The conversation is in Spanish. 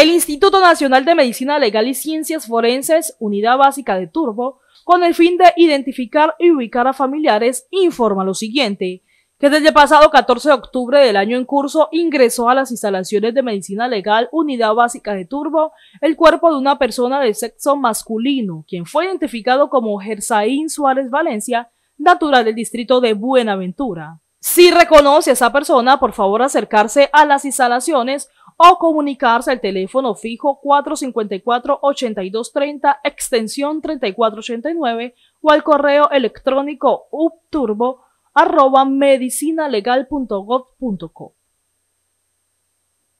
El Instituto Nacional de Medicina Legal y Ciencias Forenses, unidad básica de Turbo, con el fin de identificar y ubicar a familiares, informa lo siguiente, que desde el pasado 14 de octubre del año en curso ingresó a las instalaciones de Medicina Legal, unidad básica de Turbo, el cuerpo de una persona de sexo masculino, quien fue identificado como Gersaín Suárez Valencia, natural del distrito de Buenaventura. Si reconoce a esa persona, por favor acercarse a las instalaciones o comunicarse al teléfono fijo 454-8230 extensión 3489 o al correo electrónico upturbo arroba medicinalegal.gov.co.